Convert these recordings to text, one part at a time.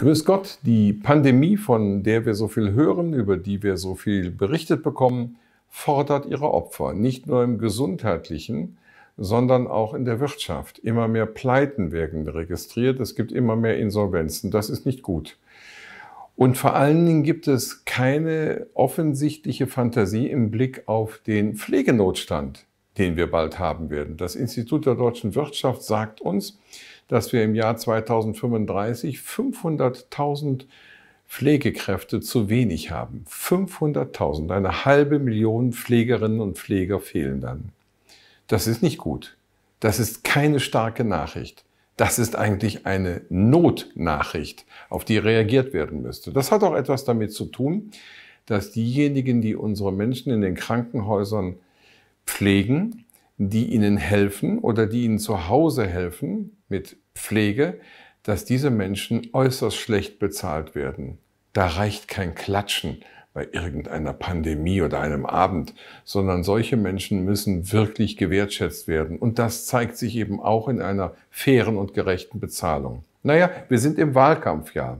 Grüß Gott, die Pandemie, von der wir so viel hören, über die wir so viel berichtet bekommen, fordert ihre Opfer, nicht nur im gesundheitlichen, sondern auch in der Wirtschaft. Immer mehr Pleiten werden registriert, es gibt immer mehr Insolvenzen, das ist nicht gut. Und vor allen Dingen gibt es keine offensichtliche Fantasie im Blick auf den Pflegenotstand den wir bald haben werden. Das Institut der deutschen Wirtschaft sagt uns, dass wir im Jahr 2035 500.000 Pflegekräfte zu wenig haben. 500.000, eine halbe Million Pflegerinnen und Pfleger fehlen dann. Das ist nicht gut. Das ist keine starke Nachricht. Das ist eigentlich eine Notnachricht, auf die reagiert werden müsste. Das hat auch etwas damit zu tun, dass diejenigen, die unsere Menschen in den Krankenhäusern pflegen, die ihnen helfen oder die ihnen zu Hause helfen mit Pflege, dass diese Menschen äußerst schlecht bezahlt werden. Da reicht kein Klatschen bei irgendeiner Pandemie oder einem Abend, sondern solche Menschen müssen wirklich gewertschätzt werden. Und das zeigt sich eben auch in einer fairen und gerechten Bezahlung. Naja, wir sind im Wahlkampfjahr.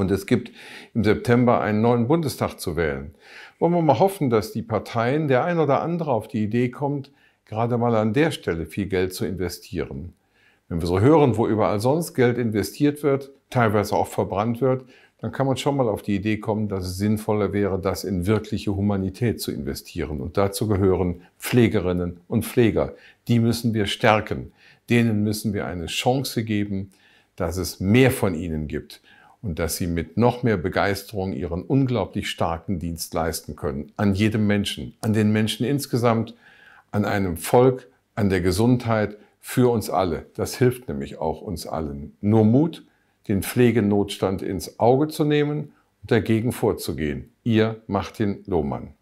Und es gibt im September einen neuen Bundestag zu wählen. Wollen wir mal hoffen, dass die Parteien, der ein oder andere auf die Idee kommt, gerade mal an der Stelle viel Geld zu investieren. Wenn wir so hören, wo überall sonst Geld investiert wird, teilweise auch verbrannt wird, dann kann man schon mal auf die Idee kommen, dass es sinnvoller wäre, das in wirkliche Humanität zu investieren. Und dazu gehören Pflegerinnen und Pfleger. Die müssen wir stärken. Denen müssen wir eine Chance geben, dass es mehr von ihnen gibt und dass sie mit noch mehr Begeisterung ihren unglaublich starken Dienst leisten können. An jedem Menschen, an den Menschen insgesamt, an einem Volk, an der Gesundheit, für uns alle. Das hilft nämlich auch uns allen. Nur Mut, den Pflegenotstand ins Auge zu nehmen und dagegen vorzugehen. Ihr Martin Lohmann.